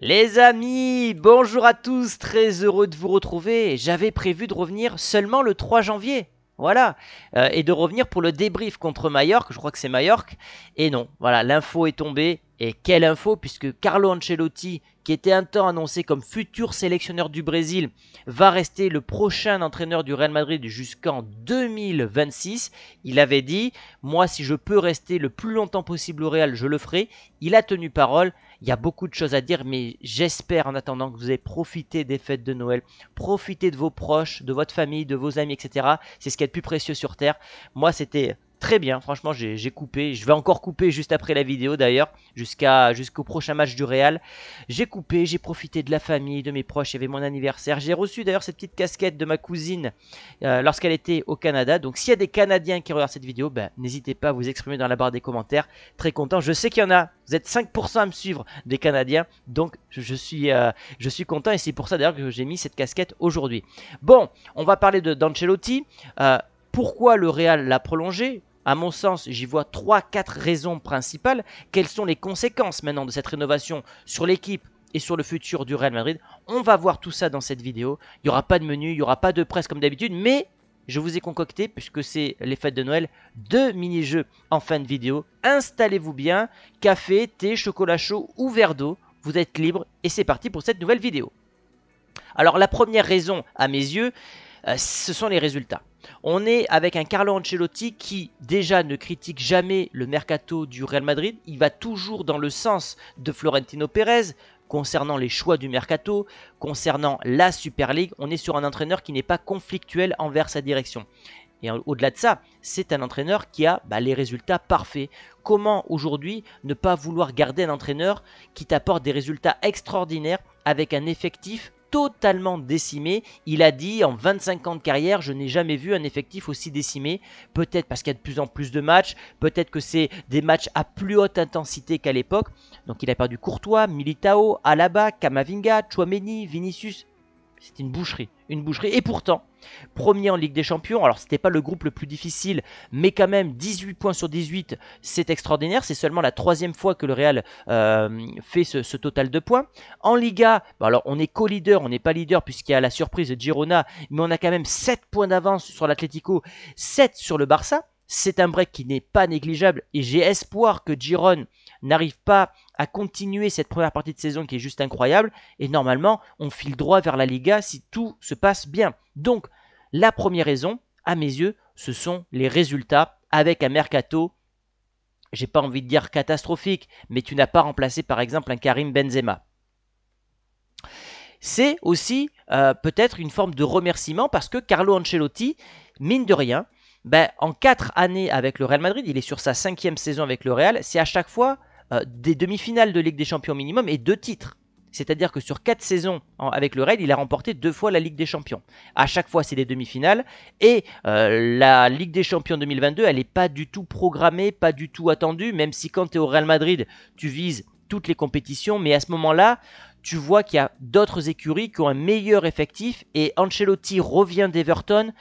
Les amis, bonjour à tous, très heureux de vous retrouver. J'avais prévu de revenir seulement le 3 janvier. Voilà, euh, et de revenir pour le débrief contre Majorque, je crois que c'est Majorque, et non, voilà, l'info est tombée, et quelle info, puisque Carlo Ancelotti, qui était un temps annoncé comme futur sélectionneur du Brésil, va rester le prochain entraîneur du Real Madrid jusqu'en 2026. Il avait dit, moi si je peux rester le plus longtemps possible au Real, je le ferai. Il a tenu parole, il y a beaucoup de choses à dire, mais j'espère en attendant que vous ayez profité des fêtes de Noël, Profitez de vos proches, de votre famille, de vos amis, etc. C'est ce qui est le plus précieux sur Terre. Moi c'était très bien. Franchement, j'ai coupé. Je vais encore couper juste après la vidéo d'ailleurs, jusqu'à jusqu'au prochain match du Real. J'ai coupé, j'ai profité de la famille, de mes proches. Il y avait mon anniversaire. J'ai reçu d'ailleurs cette petite casquette de ma cousine euh, lorsqu'elle était au Canada. Donc, s'il y a des Canadiens qui regardent cette vidéo, ben, n'hésitez pas à vous exprimer dans la barre des commentaires. Très content. Je sais qu'il y en a. Vous êtes 5% à me suivre des Canadiens. Donc, je, suis euh, je suis content et c'est pour ça d'ailleurs que j'ai mis cette casquette aujourd'hui. Bon, on va parler de d'Ancelotti. Euh, pourquoi le Real l'a prolongé à mon sens, j'y vois 3-4 raisons principales. Quelles sont les conséquences maintenant de cette rénovation sur l'équipe et sur le futur du Real Madrid On va voir tout ça dans cette vidéo. Il n'y aura pas de menu, il n'y aura pas de presse comme d'habitude, mais je vous ai concocté, puisque c'est les fêtes de Noël, deux mini-jeux en fin de vidéo. Installez-vous bien, café, thé, chocolat chaud ou verre d'eau, vous êtes libre et c'est parti pour cette nouvelle vidéo. Alors la première raison à mes yeux, euh, ce sont les résultats. On est avec un Carlo Ancelotti qui déjà ne critique jamais le mercato du Real Madrid, il va toujours dans le sens de Florentino Pérez concernant les choix du mercato, concernant la Super League, on est sur un entraîneur qui n'est pas conflictuel envers sa direction. Et au-delà de ça, c'est un entraîneur qui a bah, les résultats parfaits. Comment aujourd'hui ne pas vouloir garder un entraîneur qui t'apporte des résultats extraordinaires avec un effectif totalement décimé. Il a dit en 25 ans de carrière, je n'ai jamais vu un effectif aussi décimé. Peut-être parce qu'il y a de plus en plus de matchs, peut-être que c'est des matchs à plus haute intensité qu'à l'époque. Donc il a perdu Courtois, Militao, Alaba, Kamavinga, Chouameni, Vinicius, c'est une boucherie, une boucherie. Et pourtant, premier en Ligue des Champions, alors c'était pas le groupe le plus difficile, mais quand même 18 points sur 18, c'est extraordinaire. C'est seulement la troisième fois que le Real euh, fait ce, total de points. En Liga, alors on est co-leader, on n'est pas leader puisqu'il y a la surprise de Girona, mais on a quand même 7 points d'avance sur l'Atlético, 7 sur le Barça. C'est un break qui n'est pas négligeable et j'ai espoir que Girona, n'arrive pas à continuer cette première partie de saison qui est juste incroyable. Et normalement, on file droit vers la Liga si tout se passe bien. Donc, la première raison, à mes yeux, ce sont les résultats avec un mercato. J'ai pas envie de dire catastrophique, mais tu n'as pas remplacé par exemple un Karim Benzema. C'est aussi euh, peut-être une forme de remerciement parce que Carlo Ancelotti, mine de rien, ben, en 4 années avec le Real Madrid, il est sur sa cinquième saison avec le Real, c'est à chaque fois euh, des demi-finales de Ligue des Champions minimum et deux titres. C'est-à-dire que sur 4 saisons avec le Real, il a remporté deux fois la Ligue des Champions. À chaque fois, c'est des demi-finales. Et euh, la Ligue des Champions 2022, elle n'est pas du tout programmée, pas du tout attendue, même si quand tu es au Real Madrid, tu vises toutes les compétitions. Mais à ce moment-là, tu vois qu'il y a d'autres écuries qui ont un meilleur effectif. Et Ancelotti revient d'Everton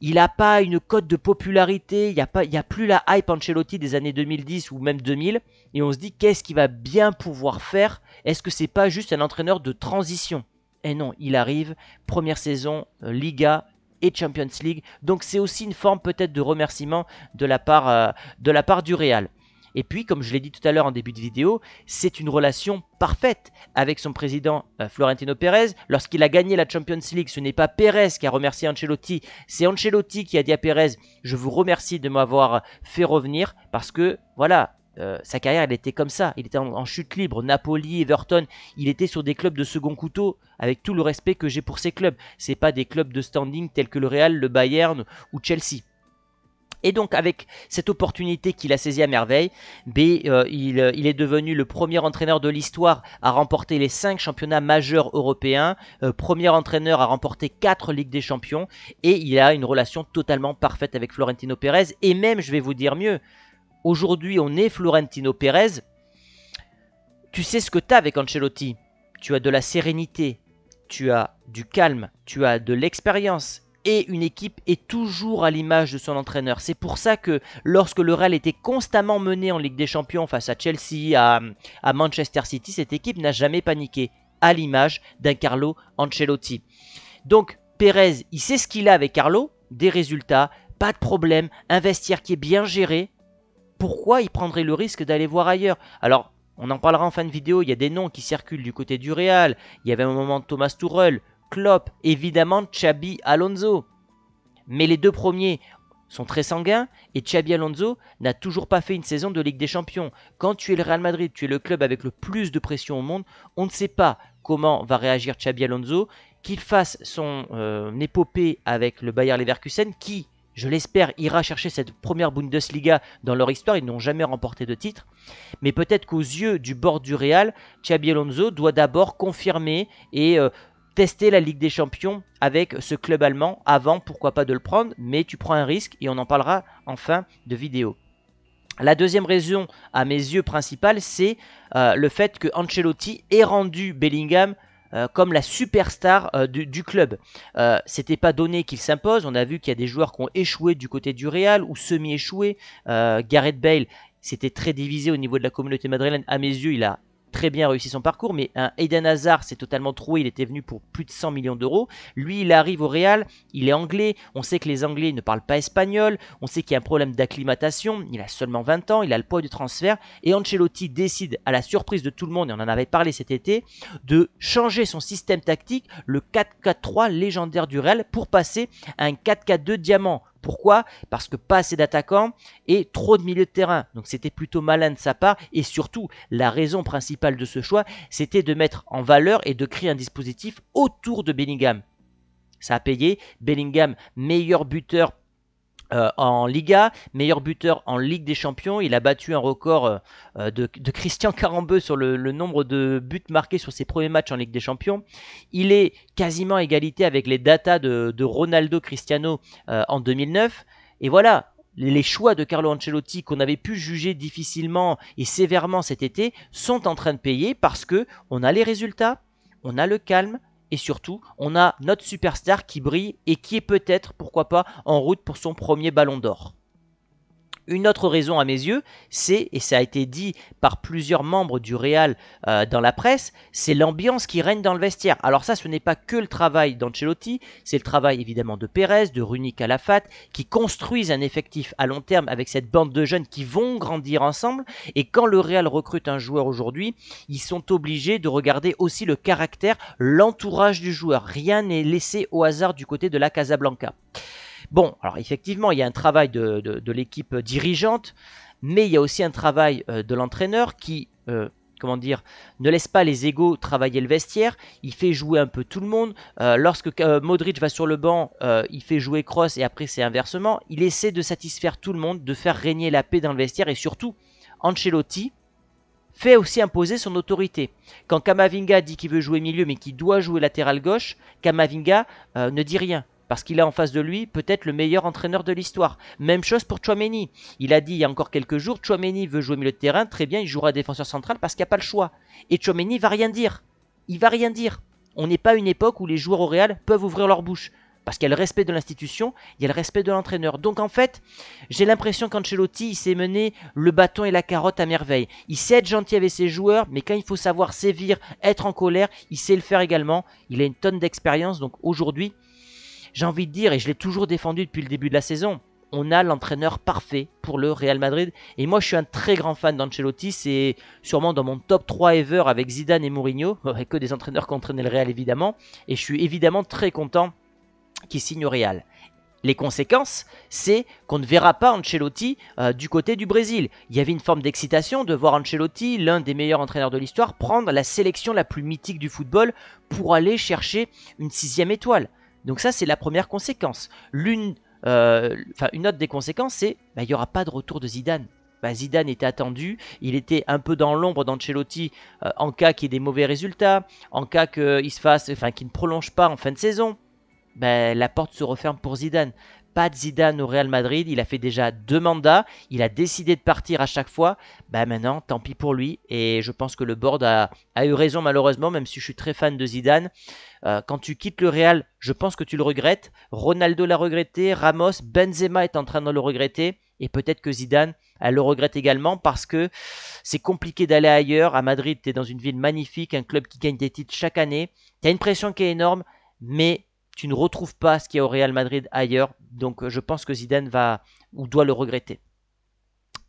il n'a pas une cote de popularité, il n'y a, pas, il a plus la hype Ancelotti des années 2010 ou même 2000, et on se dit qu'est-ce qu'il va bien pouvoir faire Est-ce que c'est pas juste un entraîneur de transition Et eh non, il arrive, première saison, euh, Liga, et Champions League. Donc c'est aussi une forme peut-être de remerciement de la part, euh, de la part du Real. Et puis, comme je l'ai dit tout à l'heure en début de vidéo, c'est une relation parfaite avec son président euh, Florentino Pérez. Lorsqu'il a gagné la Champions League, ce n'est pas Pérez qui a remercié Ancelotti, c'est Ancelotti qui a dit à Pérez "Je vous remercie de m'avoir fait revenir parce que voilà, euh, sa carrière, elle était comme ça. Il était en, en, chute libre. Napoli, Everton, il était sur des clubs de second couteau, avec tout le respect que j'ai pour ces clubs. C'est pas des clubs de standing tels que le Real, le Bayern ou Chelsea. Et donc avec cette opportunité qu'il a saisie à merveille, B, euh, euh, il, est devenu le premier entraîneur de l'histoire à remporter les 5 championnats majeurs européens, euh, premier entraîneur à remporter 4 Ligues des Champions, et il a une relation totalement parfaite avec Florentino Pérez, et même je vais vous dire mieux, aujourd'hui on est Florentino Pérez, tu sais ce que tu as avec Ancelotti, tu as de la sérénité, tu as du calme, tu as de l'expérience, et une équipe est toujours à l'image de son entraîneur. C'est pour ça que lorsque le Real était constamment mené en Ligue des Champions face à Chelsea, à, à Manchester City, cette équipe n'a jamais paniqué, à l'image d'un Carlo Ancelotti. Donc Pérez, il sait ce qu'il a avec Carlo, des résultats, pas de problème, un vestiaire qui est bien géré. Pourquoi il prendrait le risque d'aller voir ailleurs Alors, on en parlera en fin de vidéo, il y a des noms qui circulent du côté du Real. Il y avait un moment Thomas Tuchel, Klopp, évidemment Chabi Alonso. Mais les deux premiers sont très sanguins et Xabi Alonso n'a toujours pas fait une saison de Ligue des Champions. Quand tu es le Real Madrid, tu es le club avec le plus de pression au monde, on ne sait pas comment va réagir Xabi Alonso, qu'il fasse son euh, épopée avec le Bayern Leverkusen qui, je l'espère, ira chercher cette première Bundesliga dans leur histoire, ils n'ont jamais remporté de titre, mais peut-être qu'aux yeux du bord du Real, Xabi Alonso doit d'abord confirmer et euh, tester la Ligue des Champions avec ce club allemand avant, pourquoi pas de le prendre, mais tu prends un risque et on en parlera en fin de vidéo. La deuxième raison, à mes yeux principale, c'est euh, le fait que Ancelotti ait rendu Bellingham euh, comme la superstar euh, du, club. C'était pas donné qu'il s'impose. On a vu qu'il y a des joueurs qui ont échoué du côté du Real ou semi-échoué. Gareth Bale, c'était très divisé au niveau de la communauté madrilène. À mes yeux, il a très bien réussi son parcours, mais un Eden Hazard s'est totalement troué, il était venu pour plus de 100 millions d'euros. Lui, il arrive au Real, il est anglais, on sait que les Anglais ne parlent pas espagnol, on sait qu'il y a un problème d'acclimatation, il a seulement 20 ans, il a le poids du transfert, et Ancelotti décide, à la surprise de tout le monde, et on en avait parlé cet été, de changer son système tactique, le 4-4-3 légendaire du Real, pour passer à un 4-4-2 diamant. Pourquoi Parce que pas assez d'attaquants et trop de milieux de terrain. Donc c'était plutôt malin de sa part et surtout la raison principale de ce choix, c'était de mettre en valeur et de créer un dispositif autour de Bellingham. Ça a payé. Bellingham, meilleur buteur euh, en Liga, meilleur buteur en Ligue des Champions. Il a battu un record euh, de, Christian Carambeu sur le, nombre de buts marqués sur ses premiers matchs en Ligue des Champions. Il est quasiment égalité avec les datas de, Ronaldo Cristiano euh, en 2009. Et voilà, les choix de Carlo Ancelotti qu'on avait pu juger difficilement et sévèrement cet été sont en train de payer parce que on a les résultats, on a le calme, et surtout, on a notre superstar qui brille et qui est peut-être, pourquoi pas, en route pour son premier ballon d'or. Une autre raison à mes yeux, c'est, et ça a été dit par plusieurs membres du Real euh, dans la presse, c'est l'ambiance qui règne dans le vestiaire. Alors ça, ce n'est pas que le travail d'Ancelotti, c'est le travail évidemment de Pérez, de à Calafat, qui construisent un effectif à long terme avec cette bande de jeunes qui vont grandir ensemble. Et quand le Real recrute un joueur aujourd'hui, ils sont obligés de regarder aussi le caractère, l'entourage du joueur. Rien n'est laissé au hasard du côté de la Casablanca. Bon, alors effectivement, il y a un travail de, l'équipe dirigeante, mais il y a aussi un travail euh, de l'entraîneur qui, euh, comment dire, ne laisse pas les égaux travailler le vestiaire. Il fait jouer un peu tout le monde. Euh, lorsque Modric va sur le banc, il fait jouer Cross et après c'est inversement. Il essaie de satisfaire tout le monde, de faire régner la paix dans le vestiaire et surtout, Ancelotti fait aussi imposer son autorité. Quand Kamavinga dit qu'il veut jouer milieu mais qu'il doit jouer latéral gauche, Kamavinga ne dit rien parce qu'il a en face de lui peut-être le meilleur entraîneur de l'histoire. Même chose pour Chouameni. Il a dit il y a encore quelques jours, Chouameni veut jouer au milieu de terrain, très bien, il jouera défenseur central parce qu'il n'y a pas le choix. Et Chouameni va rien dire. Il va rien dire. On n'est pas une époque où les joueurs au Real peuvent ouvrir leur bouche. Parce qu'il y a le respect de l'institution, il y a le respect de l'entraîneur. Donc en fait, j'ai l'impression qu'Ancelotti, il s'est mené le bâton et la carotte à merveille. Il sait être gentil avec ses joueurs, mais quand il faut savoir sévir, être en colère, il sait le faire également. Il a une tonne d'expérience, donc aujourd'hui, j'ai envie de dire, et je l'ai toujours défendu depuis le début de la saison, on a l'entraîneur parfait pour le Real Madrid. Et moi, je suis un très grand fan d'Ancelotti. C'est sûrement dans mon top 3 ever avec Zidane et Mourinho, avec que des entraîneurs qui entraînaient le Real évidemment. Et je suis évidemment très content qu'il signe au Real. Les conséquences, c'est qu'on ne verra pas Ancelotti euh, du côté du Brésil. Il y avait une forme d'excitation de voir Ancelotti, l'un des meilleurs entraîneurs de l'histoire, prendre la sélection la plus mythique du football pour aller chercher une sixième étoile. Donc ça, c'est la première conséquence. L'une, euh, une autre des conséquences, c'est qu'il bah, n'y aura pas de retour de Zidane. Bah, Zidane était attendu, il était un peu dans l'ombre d'Ancelotti celotti euh, en cas qu'il y ait des mauvais résultats, en cas qu'il se fasse, enfin qu'il ne prolonge pas en fin de saison. Bah, la porte se referme pour Zidane pas de Zidane au Real Madrid. Il a fait déjà deux mandats. Il a décidé de partir à chaque fois. Bah maintenant, tant pis pour lui. Et je pense que le board a, eu raison malheureusement, même si je suis très fan de Zidane. Euh, quand tu quittes le Real, je pense que tu le regrettes. Ronaldo l'a regretté. Ramos, Benzema est en train de le regretter. Et peut-être que Zidane, elle le regrette également parce que c'est compliqué d'aller ailleurs. À Madrid, tu es dans une ville magnifique, un club qui gagne des titres chaque année. Tu as une pression qui est énorme, mais tu ne retrouves pas ce qu'il y a au Real Madrid ailleurs. Donc euh, je pense que Zidane va ou doit le regretter.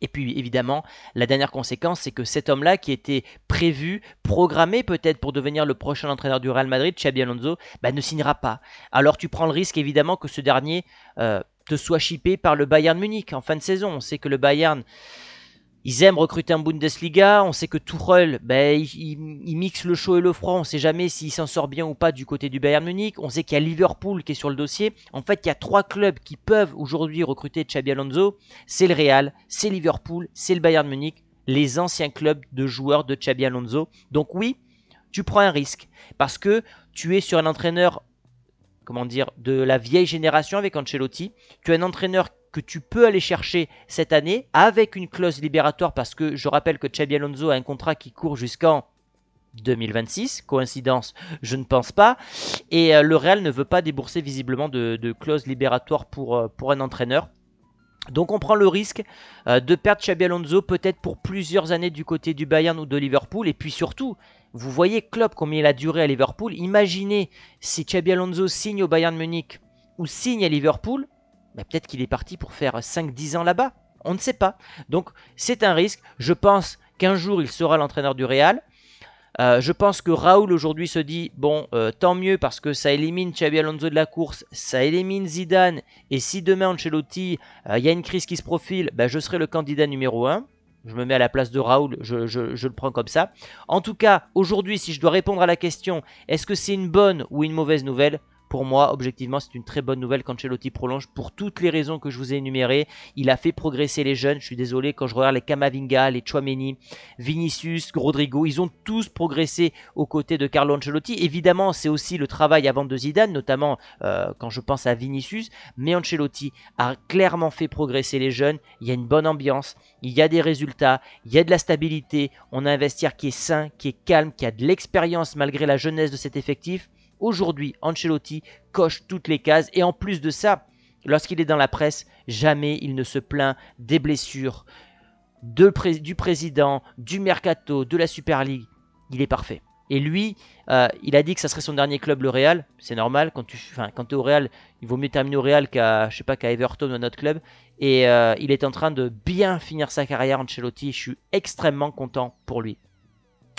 Et puis évidemment, la dernière conséquence, c'est que cet homme-là, qui était prévu, programmé peut-être pour devenir le prochain entraîneur du Real Madrid, Xabi Alonso, bah, ne signera pas. Alors tu prends le risque évidemment que ce dernier euh, te soit chippé par le Bayern Munich en fin de saison. On sait que le Bayern ils aiment recruter en Bundesliga. On sait que Tuchel, ben, il, il, mixe le chaud et le froid. On ne sait jamais s'il s'en sort bien ou pas du côté du Bayern Munich. On sait qu'il y a Liverpool qui est sur le dossier. En fait, il y a trois clubs qui peuvent aujourd'hui recruter Xabi Alonso. C'est le Real, c'est Liverpool, c'est le Bayern Munich. Les anciens clubs de joueurs de Xabi Alonso. Donc oui, tu prends un risque parce que tu es sur un entraîneur, comment dire, de la vieille génération avec Ancelotti. Tu as un entraîneur que tu peux aller chercher cette année avec une clause libératoire parce que je rappelle que chabi Alonso a un contrat qui court jusqu'en 2026. Coïncidence, je ne pense pas. Et euh, le Real ne veut pas débourser visiblement de, clause libératoire pour, euh, pour un entraîneur. Donc on prend le risque euh, de perdre Xabi Alonso peut-être pour plusieurs années du côté du Bayern ou de Liverpool. Et puis surtout, vous voyez Klopp combien il a duré à Liverpool. Imaginez si Xabi Alonso signe au Bayern Munich ou signe à Liverpool, bah, peut-être qu'il est parti pour faire 5-10 ans là-bas. On ne sait pas. Donc c'est un risque. Je pense qu'un jour il sera l'entraîneur du Real. Euh, je pense que Raoul aujourd'hui se dit bon euh, tant mieux parce que ça élimine Xabi Alonso de la course, ça élimine Zidane et si demain Ancelotti il euh, y a une crise qui se profile, bah, je serai le candidat numéro 1. Je me mets à la place de Raoul, je le prends comme ça. En tout cas, aujourd'hui, si je dois répondre à la question est-ce que c'est une bonne ou une mauvaise nouvelle pour moi, objectivement, c'est une très bonne nouvelle qu'Ancelotti prolonge pour toutes les raisons que je vous ai énumérées. Il a fait progresser les jeunes. Je suis désolé quand je regarde les Camavinga, les Chouameni, Vinicius, Rodrigo, ils ont tous progressé aux côtés de Carlo Ancelotti. Évidemment, c'est aussi le travail avant de Zidane, notamment euh, quand je pense à Vinicius. Mais Ancelotti a clairement fait progresser les jeunes. Il y a une bonne ambiance, il y a des résultats, il y a de la stabilité. On a un vestiaire qui est sain, qui est calme, qui a de l'expérience malgré la jeunesse de cet effectif. Aujourd'hui, Ancelotti coche toutes les cases et en plus de ça, lorsqu'il est dans la presse, jamais il ne se plaint des blessures du président, du mercato, de la Super League. Il est parfait. Et lui, euh, il a dit que ça serait son dernier club, le Real. C'est normal, quand tu es au Real, il vaut mieux terminer au Real qu'à qu'à Everton ou à autre club. Et euh, il est en train de bien finir sa carrière, Ancelotti. Je suis extrêmement content pour lui.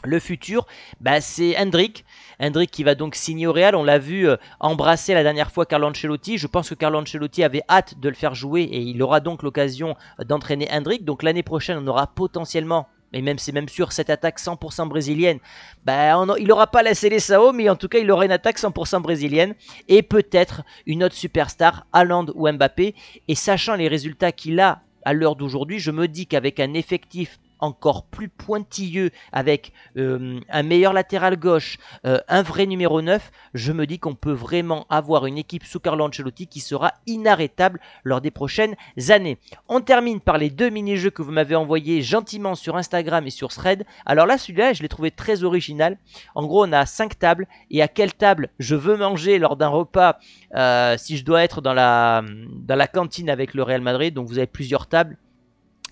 Le futur, bah, c'est Hendrik, Hendrik qui va donc signer au Real. On l'a vu euh, embrasser la dernière fois Carlo Ancelotti. Je pense que Carlo Ancelotti avait hâte de le faire jouer et il aura donc l'occasion euh, d'entraîner Hendrik. Donc l'année prochaine, on aura potentiellement et même c'est même sûr cette attaque 100% brésilienne bah il n'aura pas la Sao mais en tout cas il aura une attaque 100% brésilienne et peut-être une autre superstar Haaland ou Mbappé et sachant les résultats qu'il a à l'heure d'aujourd'hui je me dis qu'avec un effectif encore plus pointilleux, avec euh, un meilleur latéral gauche, euh, un vrai numéro 9, je me dis qu'on peut vraiment avoir une équipe sous Carlo Ancelotti qui sera inarrêtable lors des prochaines années. On termine par les deux mini-jeux que vous m'avez envoyés gentiment sur Instagram et sur Thread. Alors là, celui-là, je l'ai trouvé très original. En gros, on a 5 tables, et à quelle table je veux manger lors d'un repas euh, si je dois être dans la, dans la cantine avec le Real Madrid. Donc vous avez plusieurs tables.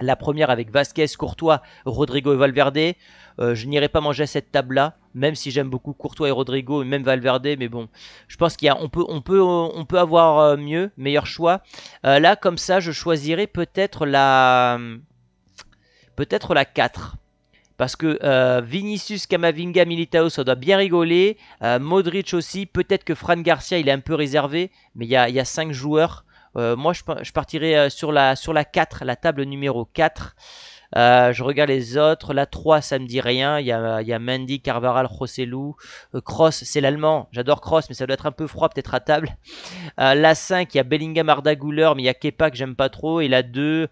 La première avec Vasquez, Courtois, Rodrigo et Valverde. Euh, je n'irai pas manger à cette table-là, même si j'aime beaucoup Courtois et Rodrigo, et même Valverde. Mais bon, je pense qu'il a, on peut, on peut, euh, on peut avoir euh, mieux, meilleur choix. là, comme ça, je choisirais peut-être la, peut-être la 4. Parce que Vinicius, Camavinga, Militao, ça doit bien rigoler. Modric aussi. Peut-être que Fran Garcia, il est un peu réservé. Mais il y a, il y a 5 joueurs. Euh, moi, je, partirai euh, sur la, sur la 4, la table numéro 4. Euh, je regarde les autres. La 3, ça me dit rien. Il y a, il y a Mandy, Carvaral, Rossellou. Cross, c'est l'allemand. J'adore Cross, mais ça doit être un peu froid, peut-être à table. la 5, il y a Bellingham, Arda Güler, mais il y a Kepa que j'aime pas trop. Et la 2,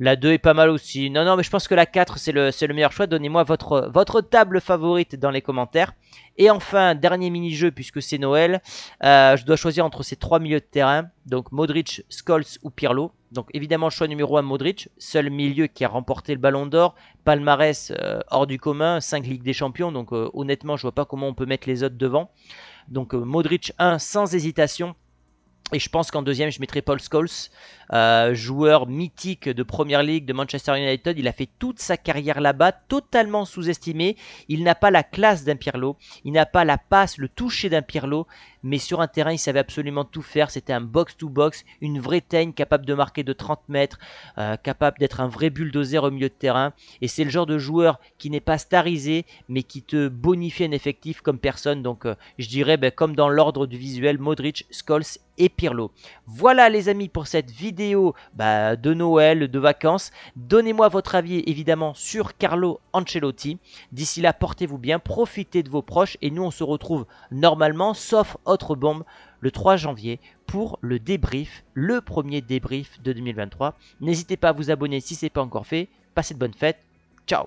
la 2 est pas mal aussi. Non, non, mais je pense que la 4, c'est le, meilleur choix. Donnez-moi votre, votre, table favorite dans les commentaires. Et enfin, dernier mini-jeu, puisque c'est Noël, euh, je dois choisir entre ces trois milieux de terrain. Donc Modric, Skolz ou Pirlo. Donc évidemment, choix numéro 1, Modric. Seul milieu qui a remporté le ballon d'or. Palmarès euh, hors du commun, 5 Ligues des Champions. Donc euh, honnêtement, je vois pas comment on peut mettre les autres devant. Donc Modric 1 sans hésitation. Et je pense qu'en deuxième, je mettrai Paul Scholes, euh, joueur mythique de Premier League de Manchester United. Il a fait toute sa carrière là-bas, totalement sous-estimé. Il n'a pas la classe d'un Pirlo, il n'a pas la passe, le toucher d'un Pirlo, mais sur un terrain, il savait absolument tout faire. C'était un box-to-box, une vraie teigne capable de marquer de 30 mètres, euh, capable d'être un vrai bulldozer au milieu de terrain. Et c'est le genre de joueur qui n'est pas starisé, mais qui te bonifie un effectif comme personne. Donc, euh, je dirais, ben, comme dans l'ordre du visuel, Modric, Skulls et Pirlo. Voilà les amis pour cette vidéo bah, de Noël, de vacances. Donnez-moi votre avis évidemment sur Carlo Ancelotti. D'ici là, portez-vous bien, profitez de vos proches et nous on se retrouve normalement, sauf autre bombe le 3 janvier pour le débrief, le premier débrief de 2023. N'hésitez pas à vous abonner si ce n'est pas encore fait. Passez de bonnes fêtes. Ciao